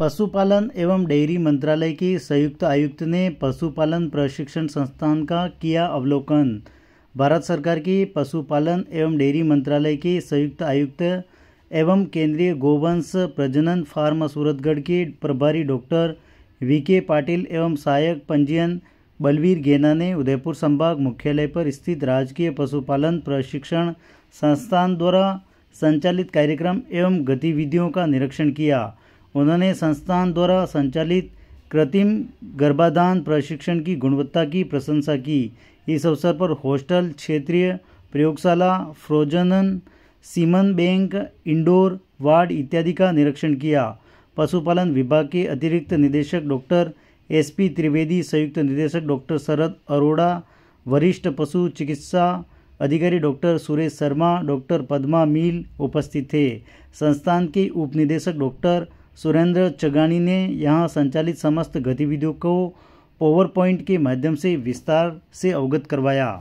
पशुपालन एवं डेयरी मंत्रालय के संयुक्त आयुक्त ने पशुपालन प्रशिक्षण संस्थान का किया अवलोकन भारत सरकार के पशुपालन एवं डेयरी मंत्रालय के संयुक्त आयुक्त एवं केंद्रीय गोवंश प्रजनन फार्म सूरतगढ़ के प्रभारी डॉक्टर वी के पाटिल एवं सहायक पंजीयन बलवीर गेना ने उदयपुर संभाग मुख्यालय पर स्थित राजकीय पशुपालन प्रशिक्षण संस्थान द्वारा संचालित कार्यक्रम एवं गतिविधियों का निरीक्षण किया उन्होंने संस्थान द्वारा संचालित कृत्रिम गर्भाधान प्रशिक्षण की गुणवत्ता की प्रशंसा की इस अवसर पर हॉस्टल क्षेत्रीय प्रयोगशाला frozen semen bank indoor ward इत्यादि का निरीक्षण किया पशुपालन विभाग के अतिरिक्त निदेशक डॉक्टर एस पी त्रिवेदी संयुक्त निदेशक डॉक्टर शरद अरोड़ा वरिष्ठ पशु चिकित्सा अधिकारी डॉक्टर सुरेश शर्मा डॉक्टर पद्मा मील उपस्थित थे संस्थान के उपनिदेशक डॉक्टर सुरेंद्र चगानी ने यहाँ संचालित समस्त गतिविधियों को पावर पॉइंट के माध्यम से विस्तार से अवगत करवाया